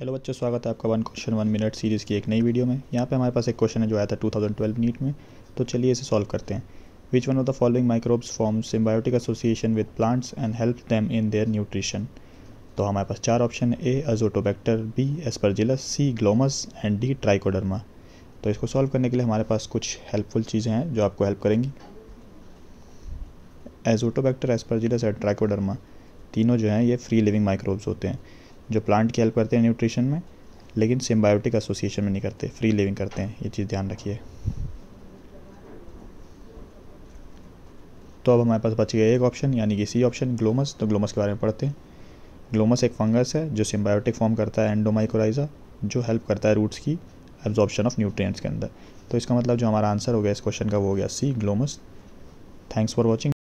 hello बच्चों स्वागत है आपका one question one minute series की एक नई वीडियो में यहाँ पे हमारे पास एक क्वेश्चन है जो आया था 2012 नीट में तो चलिए इसे सॉल्व करते हैं which one of the following microbes form symbiotic association with plants and help them in their nutrition तो हमारे पास चार option A Azotobacter B Aspergillus C Glomus and D Trichoderma तो इसको सॉल्व करने के लिए हमारे पास कुछ हेल्पफुल चीज़ें हैं जो आपको हेल्प करेंगी एजोटोबैक्टर एसपरजिलस एंड ट्राइकोडर्मा तीनों जो हैं ये फ्री लिविंग माइक्रोब्स होते हैं जो प्लांट की हेल्प करते हैं न्यूट्रिशन में लेकिन सिम्बायोटिक एसोसिएशन में नहीं करते फ्री लिविंग करते हैं ये चीज़ ध्यान रखिए तो अब हमारे पास बच गया एक ऑप्शन यानी कि सी ऑप्शन ग्लोमस तो ग्लोमस के बारे में पढ़ते हैं ग्लोमस एक फंगस है जो सिम्बायोटिक फॉर्म करता है एंडोमाइकोराइजा जो हेल्प करता है रूट्स की एब्जॉर्बशन ऑफ न्यूट्रिएंट्स के अंदर तो इसका मतलब जो हमारा आंसर हो गया इस क्वेश्चन का वो हो गया C Glomus thanks for watching